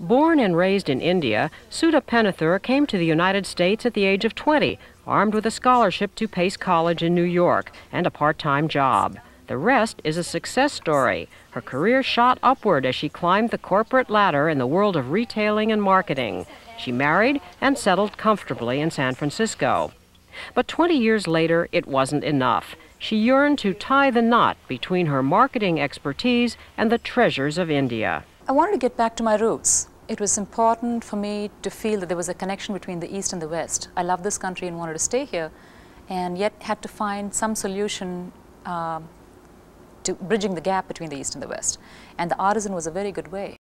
Born and raised in India, Sudha Penithur came to the United States at the age of 20, armed with a scholarship to Pace College in New York and a part-time job. The rest is a success story. Her career shot upward as she climbed the corporate ladder in the world of retailing and marketing. She married and settled comfortably in San Francisco. But 20 years later, it wasn't enough. She yearned to tie the knot between her marketing expertise and the treasures of India. I wanted to get back to my roots. It was important for me to feel that there was a connection between the East and the West. I love this country and wanted to stay here, and yet had to find some solution uh, to bridging the gap between the East and the West. And the artisan was a very good way.